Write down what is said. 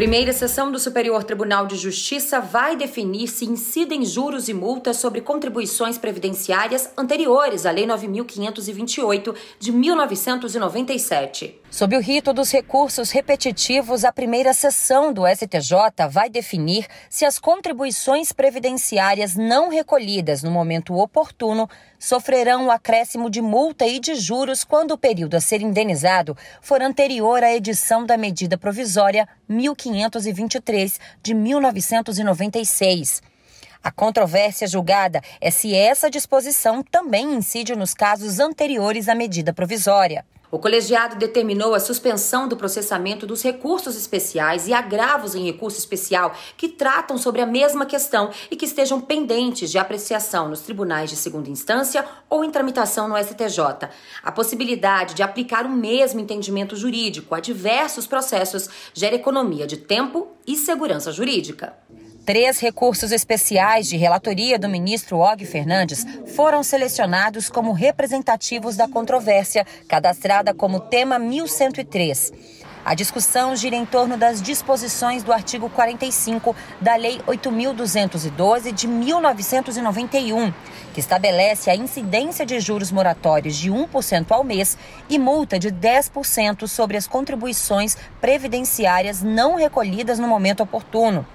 Primeira sessão do Superior Tribunal de Justiça vai definir se incidem juros e multas sobre contribuições previdenciárias anteriores à Lei 9528 de 1997. Sob o rito dos recursos repetitivos, a primeira sessão do STJ vai definir se as contribuições previdenciárias não recolhidas no momento oportuno sofrerão o acréscimo de multa e de juros quando o período a ser indenizado for anterior à edição da medida provisória 1500. 523 de 1996. A controvérsia julgada é se essa disposição também incide nos casos anteriores à medida provisória. O colegiado determinou a suspensão do processamento dos recursos especiais e agravos em recurso especial que tratam sobre a mesma questão e que estejam pendentes de apreciação nos tribunais de segunda instância ou em tramitação no STJ. A possibilidade de aplicar o mesmo entendimento jurídico a diversos processos gera economia de tempo e segurança jurídica. Três recursos especiais de relatoria do ministro Og Fernandes foram selecionados como representativos da controvérsia, cadastrada como tema 1103. A discussão gira em torno das disposições do artigo 45 da Lei 8.212 de 1991, que estabelece a incidência de juros moratórios de 1% ao mês e multa de 10% sobre as contribuições previdenciárias não recolhidas no momento oportuno.